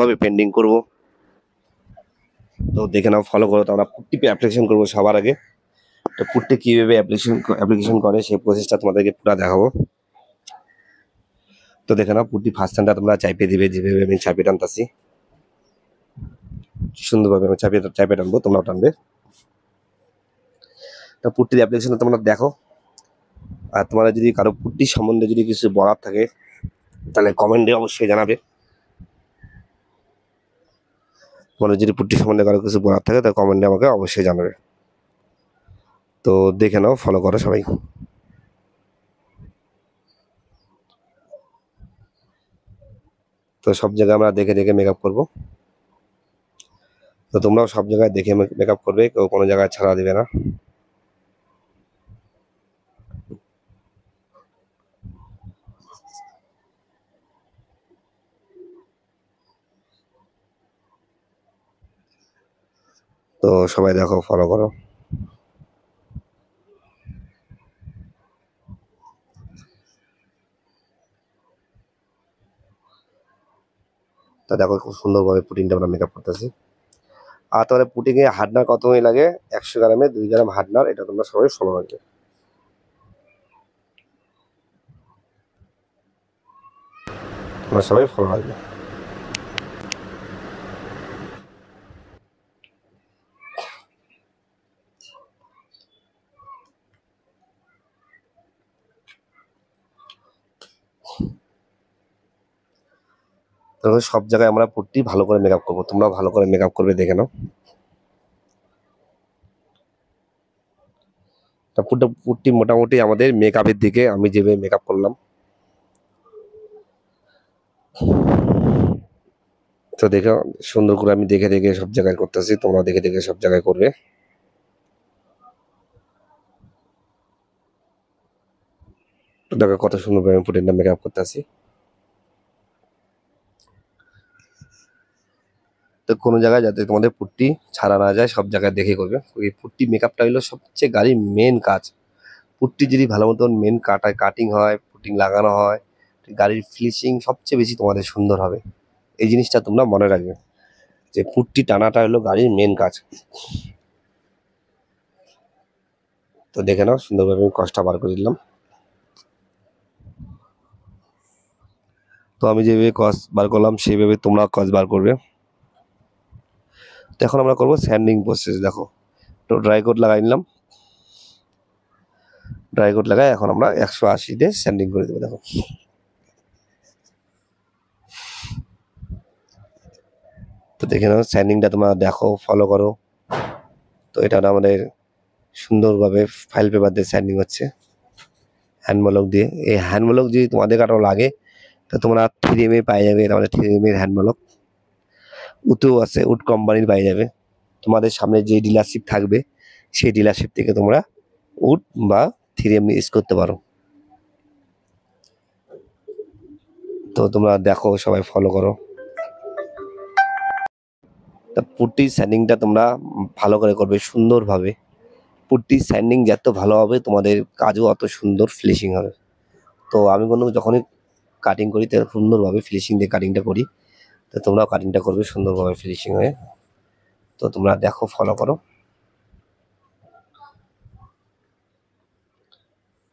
ভাবে পেন্ডিং করব তো দেখে নাও ফলো করো তো আমরা পুট্টিপে অ্যাপ্লিকেশন করবো সবার আগে তো পুট্টি কীভাবে অ্যাপ্লিকেশন অ্যাপ্লিকেশন করে সেই প্রসেসটা তোমাদেরকে পুরো দেখাবো তো দেখে নাও পুট্টি ফার্স্ট টাইমটা তোমরা চাইপে দিবে যেভাবে আমি চাপিয়ে টানতাছি সুন্দরভাবে আমি চাপিয়ে চাপিয়ে টানবো তোমরাও টানবে তো পুট্টির অ্যাপ্লিকেশনটা তোমরা দেখো আর তোমরা যদি কারো পুট্টি সম্বন্ধে যদি কিছু বলার থাকে তাহলে কমেন্টে অবশ্যই জানাবে মানে যদি পুট্টি সম্বন্ধে কারো কিছু বলার থাকে তা কমেন্টে আমাকে অবশ্যই জানাবে তো দেখে নাও ফলো করো সবাই তো সব জায়গায় আমরা দেখে দেখে মেকআপ করব তো তোমরাও সব জায়গায় দেখে মেকআপ করবে কেউ কোনো জায়গায় ছাড়া দেবে না তো সবাই দেখো ফলো করো তা দেখো খুব সুন্দরভাবে পুটিংটা আমরা মেকআপ করতেছি আর তাহলে পুটিংয়ে হার্ডনার কত লাগে একশো গ্রামে দুই গ্রাম হার্ডনার এটা তোমরা সবাই ফলো রাখবে তোমরা সবাই ফলো রাখবে তবে সব জায়গায় আমরা পুরটি ভালো করে মেকআপ করবো তোমরা ভালো করে মেকআপ করবে দেখে নাও তা পুরটা পুরটি মোটামুটি আমাদের মেকআপের দিকে আমি যেভাবে মেকআপ করলাম তো দেখো সুন্দর করে আমি দেখে দেখে সব জায়গায় করতেছি তোমরা দেখে দেখে সব জায়গায় করবে দেখো কত সুন্দরভাবে আমি পুটিনটা মেকআপ করতেছি তো কোনো জায়গায় যাতে তোমাদের পুট্টি ছাড়া না যায় সব জায়গায় দেখে করবে এই পুট্টি মেকআপটা হলো সবচেয়ে গাড়ির মেন কাজ পুট্টি যদি ভালো মতন মেন কাটায় কাটিং হয় পুটিং লাগানো হয় গাড়ির ফিনিশিং সবচেয়ে বেশি তোমাদের সুন্দর হবে এই জিনিসটা তোমরা মনে রাখবে যে পুট্টি টানাটা হলো গাড়ির মেন কাজ তো দেখে নাও সুন্দরভাবে আমি কষ্টটা বার করে দিলাম তো আমি যেভাবে কস বার করলাম সেইভাবে তোমরা কস বার করবে তো এখন আমরা করব স্যান্ডিং প্রসেস দেখো তো ড্রাই কোট লাগাই নিলাম ড্রাই কোট লাগাই এখন আমরা একশো আশি দিয়ে স্যান্ডিং করে দেবো দেখো তো দেখে নাও স্যান্ডিংটা তোমরা দেখো ফলো করো তো এটা আমাদের সুন্দরভাবে ফাইল পেপার দিয়ে স্যান্ডিং হচ্ছে হ্যান্ডমলক দিয়ে এই হ্যান্ডমলক যদি তোমাদের কারো লাগে তো তোমরা থ্রি এমএ পাই যাবে এটা আমাদের থ্রি এমএর হ্যান্ডমলক উতেও আছে উট কোম্পানির বাইরে যাবে তোমাদের সামনে যে ডিলারশিপ থাকবে সেই ডিলারশিপ থেকে তোমরা উট বা থ্রি এম ইউজ করতে পারো তো তোমরা দেখো সবাই ফলো করো তা পুটির স্যান্ডিংটা তোমরা ভালো করে করবে সুন্দরভাবে পুটির স্যান্ডিং যত ভালো হবে তোমাদের কাজও অত সুন্দর ফিনিশিং হবে তো আমি কোনো যখনই কাটিং করি সুন্দরভাবে ফিনিশিং দিয়ে কাটিংটা করি তো তোমরাও কাটিংটা করবে সুন্দরভাবে ফিনিশিং হয়ে তো তোমরা দেখো ফলো করো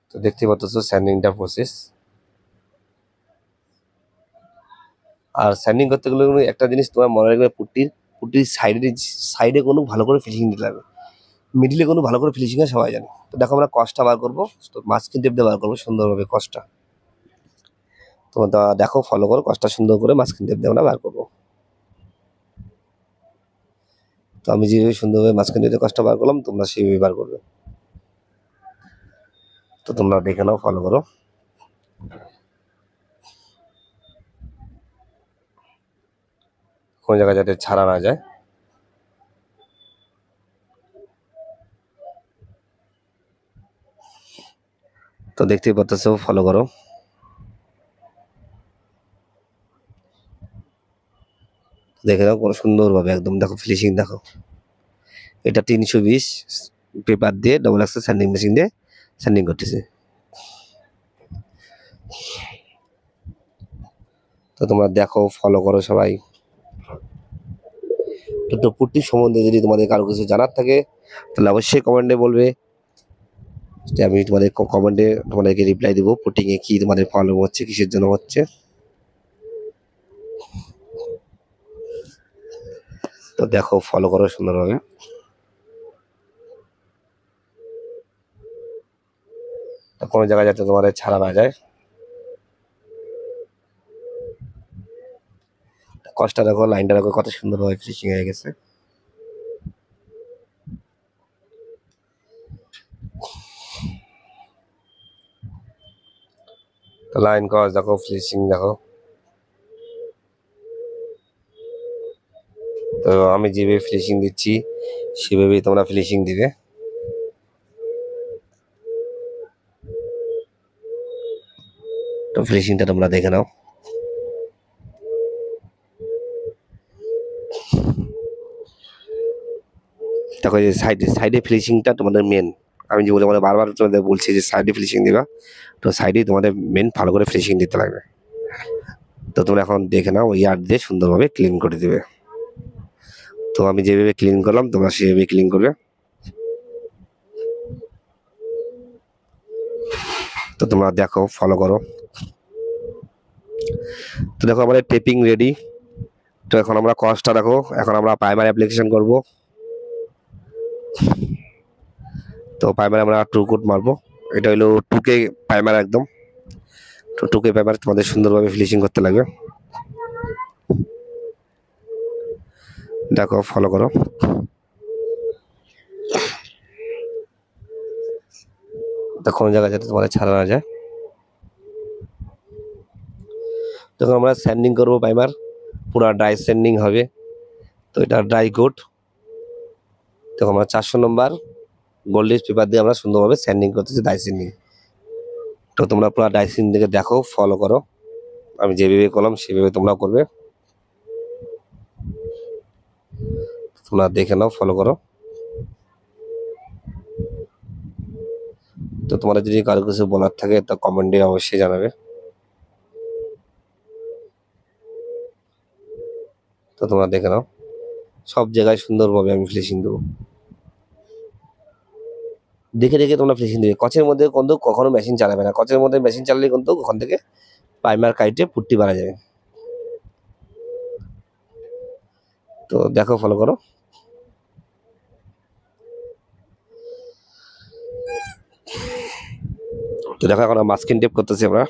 তো দেখতে পাচ্ছ স্যান্ডিংটা প্রসেস আর স্যান্ডিং করতে গেলে একটা জিনিস তোমার মনে রাখবে পুটির পুটির সাইডে সাইডে কোনো ভালো করে ফিনিশিং দিতে লাগবে মিডিলে কোনো ভালো করে ফিনিশিং সবাই জানে তো দেখো আমরা কষ্টটা বার করবো মাঝখান দিয়ে বার করবো সুন্দরভাবে কষ্টটা তোমরা দেখো ফলো করো কষ্টটা সুন্দর করে মাঝখান দিয়ে আমরা বার করবো তো আমি যেভাবে সুন্দরভাবে মাঝখান দিয়ে কষ্ট বার করলাম তোমরা সেইভাবে বার করবে তো তোমরা দেখে নাও ফলো করো কোনো জায়গায় যাতে ছাড়া না যায় তো দেখতেই পারতেছো ফলো করো দেখে নাও কোনো সুন্দরভাবে একদম দেখো ফিনিশিং দেখো এটা তিনশো বিশ পেপার দিয়ে ডবল এক্সেল স্যান্ডিং মেশিন দিয়ে স্যান্ডিং করতেছে তো তোমরা দেখো ফলো করো সবাই পুটির সম্বন্ধে যদি তোমাদের কারো কিছু জানার থাকে তাহলে অবশ্যই কমেন্টে বলবে আমি তোমাদের কমেন্টে তোমাদেরকে রিপ্লাই দেবো পুটিংয়ে কী তোমাদের প্রবলেম হচ্ছে কিসের জন্য হচ্ছে তো দেখো ফলো করো সুন্দরভাবে কোনো জায়গায় যাতে তোমার ছাড়া না যায় কষ্টটা দেখো লাইনটা দেখো কত সুন্দরভাবে ফিনিশিং হয়ে গেছে লাইন কস দেখো ফিনিশিং দেখো তো আমি যেভাবে ফিনিশিং দিচ্ছি সেভাবেই তোমরা ফিনিশিং দিবে তো ফিনিশিংটা তোমরা দেখে নাও দেখো যে সাইডে সাইডে ফিনিশিংটা তোমাদের মেন আমি যে বলে বারবার তোমাদের বলছি যে সাইডে ফিনিশিং দেবা তো সাইডেই তোমাদের মেন ভালো করে ফিনিশিং দিতে লাগবে তো তোমরা এখন দেখে নাও ইয়ার দিয়ে সুন্দরভাবে ক্লিন করে দেবে তো আমি যেভাবে ক্লিন করলাম তোমরা সেভাবে ক্লিন করবে তো তোমরা দেখো ফলো করো তো দেখো আমাদের টেপিং রেডি তো এখন আমরা কস্টটা দেখো এখন আমরা প্রাইমারি অ্যাপ্লিকেশন করব তো প্রাইমারি আমরা টু কোট মারবো এটা হলো টুকে প্রাইমারি একদম তো টুকে প্রাইমারি তোমাদের সুন্দরভাবে ফিনিশিং করতে লাগবে দেখো ফলো করো দেখো কোনো জায়গা যাতে তোমাদের ছাড়া না যায় তখন আমরা স্যান্ডিং করবো প্রাইমার পুরো ড্রাই স্যান্ডিং হবে তো এটা ড্রাই কোট তখন আমরা চারশো নম্বর গোল্ডেজ পেপার দিয়ে আমরা সুন্দরভাবে স্যান্ডিং করতেছি ড্রাই স্যান্ডিং তো তোমরা পুরো ড্রাই স্যান্ডিংকে দেখো ফলো করো আমি যেভাবে করলাম সেভাবে তোমরাও করবে তোমরা দেখে নাও ফলো করো তো তোমাদের যদি কারো কিছু বলার থাকে তা কমেন্টে অবশ্যই জানাবে তো তোমরা দেখে নাও সব জায়গায় সুন্দরভাবে আমি ফিনিশিং দেবো দেখে দেখে তোমরা ফিনিশিং দেবে কচের মধ্যে কিন্তু কখনো মেশিন চালাবে না কচের মধ্যে মেশিন চালালে কিন্তু ওখান থেকে প্রাইমার কাইটে পুট্টি বাড়া যাবে তো দেখো ফলো করো তো দেখো এখন মাস্কিন টেপ করতেছি আমরা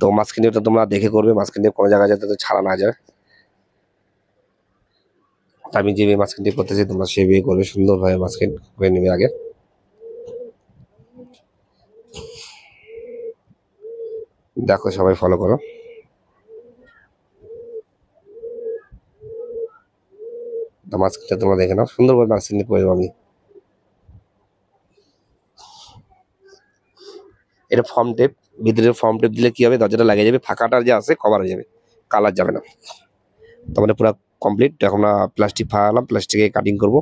তো মাস্কিন টেপটা তোমরা দেখে করবে মাস্কিন টেপ কোনো জায়গায় যাতে ছাড়া না যায় আমি যে মাস্কিন টেপ করতেছি তোমরা সে বিয়ে করবে সুন্দরভাবে মাস্কিন করে নেবে আগে দেখো সবাই ফলো করো মাস্কিনটা তোমরা দেখে নাও সুন্দরভাবে মাস্কিন করে আমি এটা ফর্ম টেপ ভিতরে ফর্ম টেপ দিলে কী হবে দরজাটা লাগিয়ে যাবে ফাঁকাটা যে আছে কভার হয়ে যাবে কালার যাবে না তারপরে পুরো কমপ্লিট এখন প্লাস্টিক ফাঁকালাম প্লাস্টিকে কাটিং করব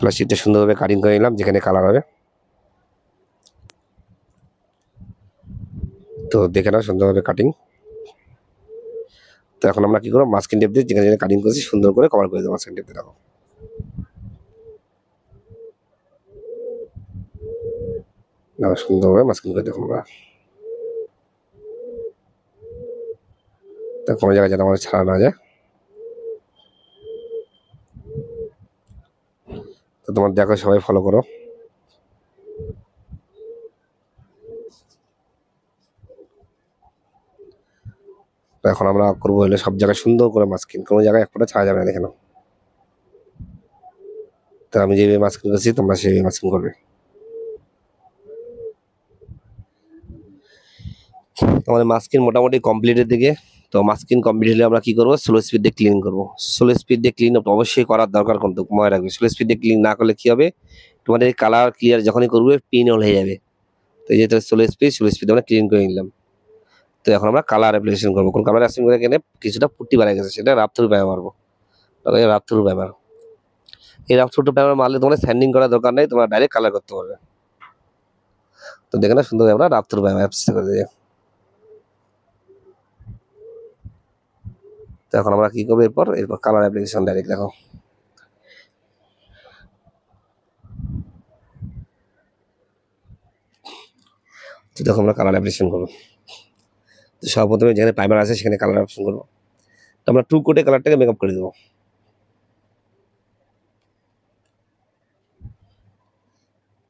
প্লাস্টিকটা সুন্দরভাবে কাটিং করে নিলাম যেখানে কালার হবে তো দেখে নাও সুন্দরভাবে কাটিং তো এখন আমরা কী করবো মাস্কিন টেপ দিয়ে যেখানে যেখানে কাটিং করছি সুন্দর করে কভার করে দেবো মাস্কিন টেপ দিয়ে নামাজ সুন্দরভাবে মাঝখান করে দেখুন আমরা তা কোনো জায়গায় যেন আমাদের ছাড়া না যায় তো তোমার দেখো সবাই ফলো করো এখন আমরা করবো হলে সব জায়গায় সুন্দর করে মাছ কিন কোনো জায়গায় এক ছাড়া যাবে না কেন তা আমি যেভাবে মাস্কিন করছি তোমরা সেভাবে মাস্কিন করবে আমাদের মাস্কিন মোটামুটি কমপ্লিটের দিকে তো মাস্কিন কমপ্লিট হলে আমরা কি করবো স্লো স্পিড দিয়ে ক্লিন করবো স্লো স্পিড দিয়ে ক্লিন অবশ্যই করার দরকার কিন্তু মনে রাখবে স্লো স্পিড দিয়ে ক্লিন না করলে কী হবে তোমাদের কালার ক্লিয়ার যখনই করবে পিন হয়ে যাবে তো এই যে স্লো স্পিড স্লো স্পিড আমরা ক্লিন করে নিলাম তো এখন আমরা কালার অ্যাপ্লিকেশন করবো কোন কালার অ্যাপ্লিকেশন করে কেনে কিছুটা পুটি বাড়া গেছে সেটা ব্যবহার ব্যায়াম মারবো রাপথুর ব্যায়াম এই রাপথুরটা ব্যবহার মারলে তোমাদের স্যান্ডিং করার দরকার নেই তোমরা ডাইরেক্ট কালার করতে পারবে তো দেখে না সুন্দর আমরা রাপথুর ব্যবহার অ্যাপস করে দিয়ে এখন আমরা কী করবো এরপর এরপর কালার অ্যাপ্লিকেশন ডাইরেক্ট দেখো তো দেখো আমরা কালার অ্যাপ্লিকেশন করবো তো সর্বপ্রথমে যেখানে প্রাইমার আছে সেখানে কালার অ্যাপ্লিকেশন করবো তো আমরা টু কোটে কালারটাকে মেকআপ করে দেবো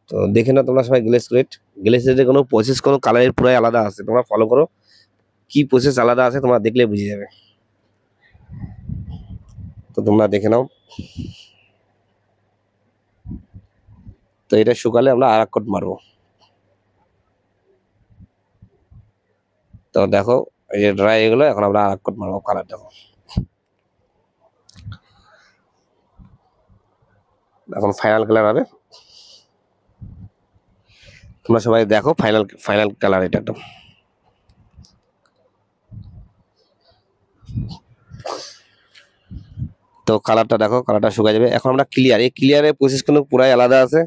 তো দেখে না তোমরা সবাই গ্লেস রেট গ্লেস রেটে কোনো প্রসেস কোনো কালারের পুরাই আলাদা আছে তোমরা ফলো করো কি প্রসেস আলাদা আছে তোমরা দেখলে বুঝে যাবে তো তোমরা দেখে নাও তো এটা শুকালে আমরা আর কোট মারবো তো দেখো এই যে ড্রাই এগুলো এখন আমরা আর কোট মারবো কালার দেখো এখন ফাইনাল কালার হবে তোমরা সবাই দেখো ফাইনাল ফাইনাল কালার এটা একদম তো কালারটা দেখো কালারটা শুকা যাবে এখন আমরা ক্লিয়ার এই ক্লিয়ারের প্রসেস কিন্তু পুরাই আলাদা আছে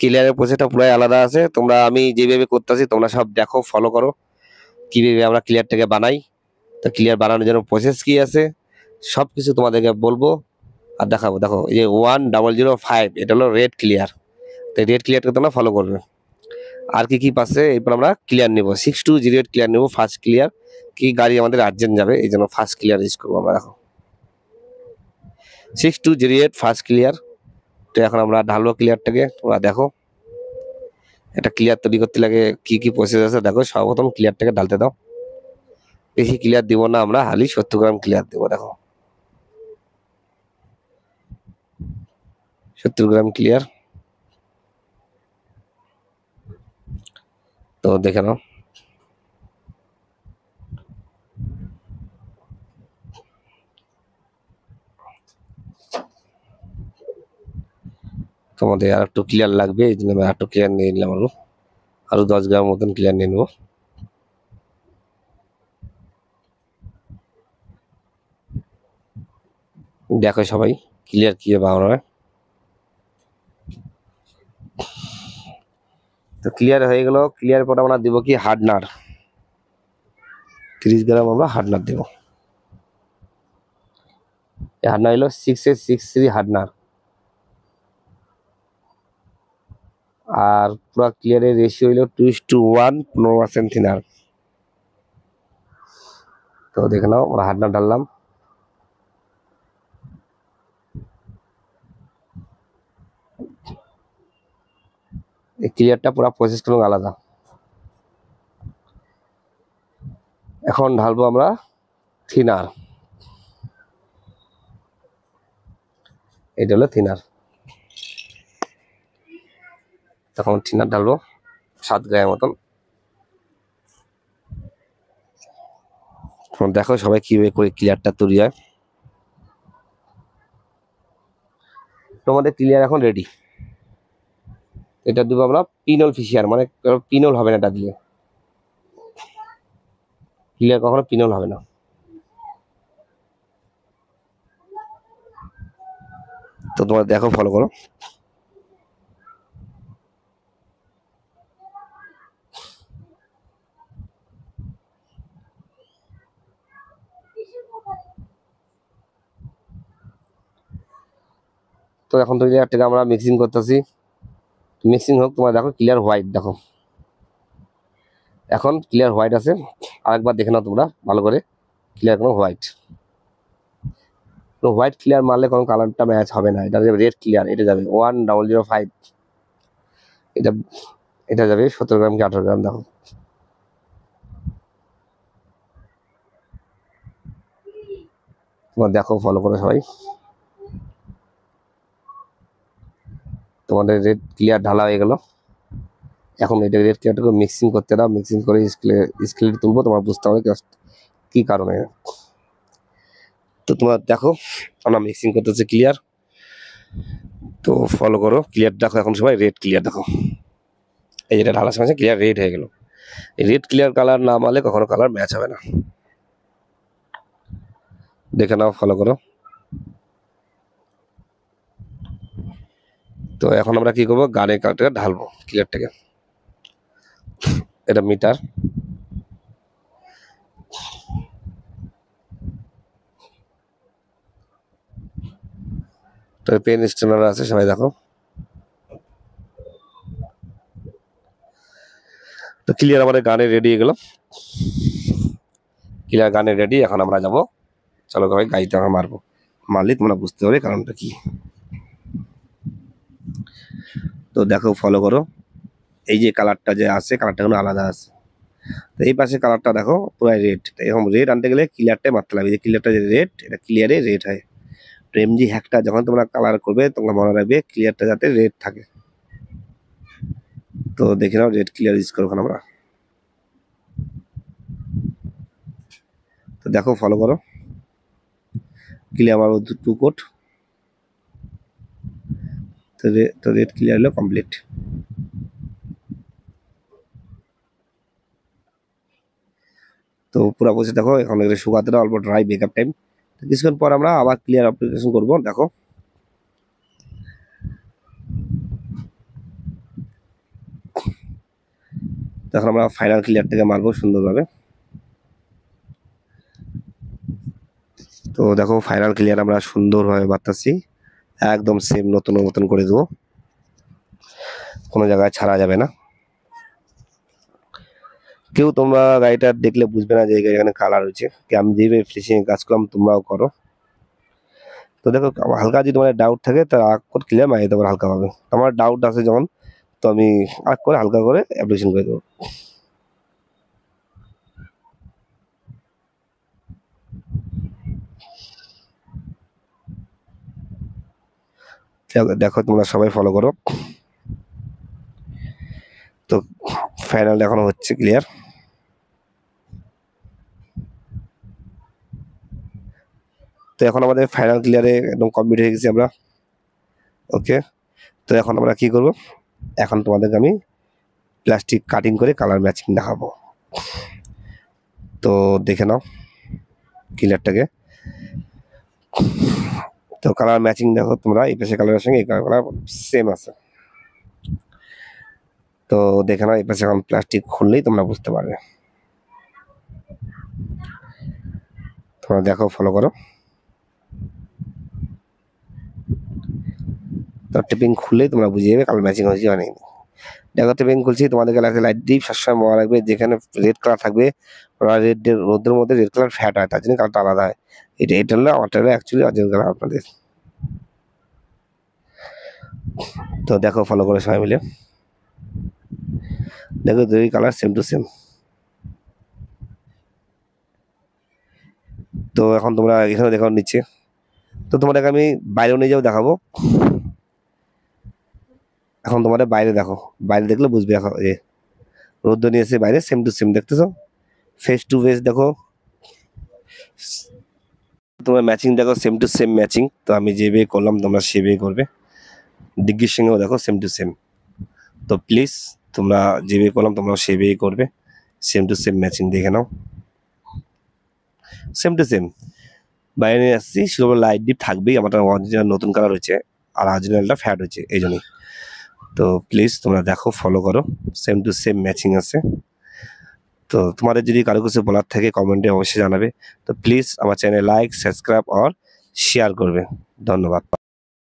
ক্লিয়ারের প্রসেসটা পুরাই আলাদা আছে তোমরা আমি যেভাবে করতেছি তোমরা সব দেখো ফলো করো কীভাবে আমরা ক্লিয়ারটাকে বানাই তো ক্লিয়ার বানানোর জন্য প্রসেস কী আছে সব কিছু তোমাদেরকে বলবো আর দেখাবো দেখো এই যে ওয়ান ডাবল জিরো ফাইভ এটা হলো রেড ক্লিয়ার তো রেড ক্লিয়ারকে তোমরা ফলো করবে আর কি কী পাশে এরপর আমরা ক্লিয়ার নেব six two zero eight clear নেব ফার্স্ট ক্লিয়ার কি গাড়ি আমাদের আর্জেন্ট যাবে এই জন্য ফার্স্ট ক্লিয়ার ইউজ করবো আমরা এখন six two zero eight first clear তো এখন আমরা ঢালবো ক্লিয়ারটাকে তোমরা দেখো এটা ক্লিয়ার তৈরি করতে লাগে কি কি প্রসেস আছে দেখো সর্বপ্রথম ক্লিয়ারটাকে ঢালতে দাও বেশি ক্লিয়ার দিব না আমরা হালি সত্তর গ্রাম ক্লিয়ার দেবো দেখো সত্তর গ্রাম ক্লিয়ার তো দেখে নাও তোমাদের আর একটু ক্লিয়ার লাগবে এই জন্য আমি আর একটু ক্লিয়ার নিয়ে নিলাম আরো আরো দশ গ্রাম মতন ক্লিয়ার নিয়ে নেবো দেখো সবাই ক্লিয়ার কি হবে হয় তো ক্লিয়ার হয়ে গেল ক্লিয়ার পরে আমরা দেবো কি হার্ডনার তিরিশ গ্রাম আমরা হার্ডনার দেবো হার্ডনার হলো six A six three hardener আর পুরো ক্লিয়ারের রেশিও হইল টু ইস টু ওয়ান পনেরো পার্সেন্ট থিনার তো দেখে নাও আমরা হাত না ঢাললাম এই ক্লিয়ারটা পুরো প্রসেস এবং আলাদা এখন ঢালবো আমরা থিনার এটা হলো থিনার তখন টিনার ডালবো সাত গায়ের মতন দেখো সবাই কীভাবে করে ক্লিয়ারটা তৈরি হয় তোমাদের ক্লিয়ার এখন রেডি এটা দেবো আমরা পিনল ফিশিয়ার মানে পিনল হবে না এটা দিয়ে ক্লিয়ার কখনো পিনল হবে না তো তোমরা দেখো ফলো করো তো এখন তো এটা আমরা মিক্সিং করতেছি মিক্সিং হোক তোমার দেখো ক্লিয়ার হোয়াইট দেখো এখন ক্লিয়ার হোয়াইট আছে আরেকবার দেখে নাও তোমরা ভালো করে ক্লিয়ার কোনো হোয়াইট তো হোয়াইট ক্লিয়ার মারলে কোনো কালারটা ম্যাচ হবে না এটা যাবে রেড ক্লিয়ার এটা যাবে ওয়ান ডাবল জিরো ফাইভ এটা এটা যাবে সতেরো গ্রাম কি আঠেরো গ্রাম দেখো তোমার দেখো ফলো করো সবাই তোমাদের রেড ক্লিয়ার ঢালা হয়ে গেল এখন এটা রেড ক্লিয়ারটাকে মিক্সিং করতে দাও মিক্সিং করে স্কেলে স্কেলে তুলবো তোমার বুঝতে হবে কী কারণে তো তোমার দেখো আমরা মিক্সিং করতেছে ক্লিয়ার তো ফলো করো ক্লিয়ার দেখো এখন সবাই রেড ক্লিয়ার দেখো এই যেটা ঢালা সঙ্গে ক্লিয়ার রেড হয়ে গেল রেড ক্লিয়ার কালার না মালে কখনো কালার ম্যাচ হবে না দেখে নাও ফলো করো তো এখন আমরা কি করব গানে কাটে ঢালবো ক্লিয়ারটাকে এটা মিটার তো পেন স্টেনার আছে সবাই দেখো তো ক্লিয়ার আমাদের গানে রেডি হয়ে গেল ক্লিয়ার গানে রেডি এখন আমরা যাব চলো সবাই গাইতে আমরা মারবো মালিক তোমরা বুঝতে পারবে কারণটা কি তো দেখো ফলো করো এই যে কালারটা যে আছে কালারটা কোনো আলাদা আছে তো এই পাশে কালারটা দেখো পুরো রেড এরকম রেড আনতে গেলে ক্লিয়ারটাই মারতে লাগবে যে ক্লিয়ারটা যে রেড এটা ক্লিয়ারে রেড হয় তো হ্যাকটা যখন তোমরা কালার করবে তোমরা মনে রাখবে ক্লিয়ারটা যাতে রেড থাকে তো দেখে নাও রেড ক্লিয়ার ইউজ করো আমরা তো দেখো ফলো করো ক্লিয়ার আমার টু কোট তো রেড ক্লিয়ার হলো কমপ্লিট তো পুরো বসে দেখো এখন এখানে অল্প ড্রাই বেকআপ টাইম কিছুক্ষণ পর আমরা আবার ক্লিয়ার অ্যাপ্লিকেশন করব দেখো তখন আমরা ফাইনাল ক্লিয়ার থেকে মারবো সুন্দরভাবে তো দেখো ফাইনাল ক্লিয়ার আমরা সুন্দরভাবে মারতেছি একদম সেম নতুন নতুন করে দেবো কোনো জায়গায় ছাড়া যাবে না কেউ তোমরা গাড়িটা দেখলে বুঝবে না যে এখানে কালার হয়েছে কি আমি যেভাবে ফিনিশিংয়ে কাজ করলাম তোমরাও করো তো দেখো হালকা যদি তোমার ডাউট থাকে তা আগ করে ক্লিয়ার মারিয়ে দেবো হালকাভাবে আমার ডাউট আছে যখন তো আমি আগ করে হালকা করে অ্যাপ্লিকেশন করে দেবো দেখো তোমরা সবাই ফলো করো তো ফাইনাল এখন হচ্ছে ক্লিয়ার তো এখন আমাদের ফাইনাল ক্লিয়ারে একদম কমপ্লিট হয়ে গেছি আমরা ওকে তো এখন আমরা কি করব এখন তোমাদেরকে আমি প্লাস্টিক কাটিং করে কালার ম্যাচিং দেখাবো তো দেখে নাও ক্লিয়ারটাকে তো কালার ম্যাচিং দেখো তোমরা এই পাশে কালারের সঙ্গে এই কালার সেম আছে তো দেখে নাও এই পাশে এখন প্লাস্টিক খুললেই তোমরা বুঝতে পারবে তোমরা দেখো ফলো করো তো টিপিং খুললেই তোমরা বুঝে যাবে কালার ম্যাচিং হয়েছে অনেক ডেকোরেট ব্যাংক খুলছি তোমাদেরকে লাগছে লাইট ডিপ সবসময় মনে রাখবে যেখানে রেড কালার থাকবে ওরা রেড রোদের মধ্যে রেড কালার ফ্যাট হয় তার জন্য কালারটা আলাদা হয় এটা এটা হলো আমারটা অ্যাকচুয়ালি অর্জন কালার আপনাদের তো দেখো ফলো করে সবাই মিলে দেখো দুই কালার সেম টু সেম তো এখন তোমরা এখানে দেখাও নিচ্ছে তো তোমাদেরকে আমি বাইরেও নিয়ে যাও দেখাবো এখন তোমার বাইরে দেখো বাইরে দেখলে বুঝবে এখন যে রোদ্র নিয়েছে বাইরে সেম টু সেম দেখতেছো ফেস টু ফেস দেখো তোমার ম্যাচিং দেখো সেম টু সেম ম্যাচিং তো আমি যেভাবে করলাম তোমরা সেভাবে করবে ডিগ্রির সঙ্গেও দেখো সেম টু সেম তো প্লিজ তোমরা যেভাবে করলাম তোমরা সেভাবেই করবে সেম টু সেম ম্যাচিং দেখে নাও সেম টু সেম বাইরে নিয়ে আসছি সেগুলো লাইট ডিপ থাকবেই আমার অরিজিনাল নতুন কালার হয়েছে আর অরিজিনালটা ফ্যাট হয়েছে এই জন্যই তো প্লিজ তোমরা দেখো ফলো করো সেম টু সেম ম্যাচিং আছে তো তোমাদের যদি কারো কিছু বলার থাকে কমেন্টে অবশ্যই জানাবে তো প্লিজ আমার চ্যানেল লাইক সাবস্ক্রাইব আর শেয়ার করবে ধন্যবাদ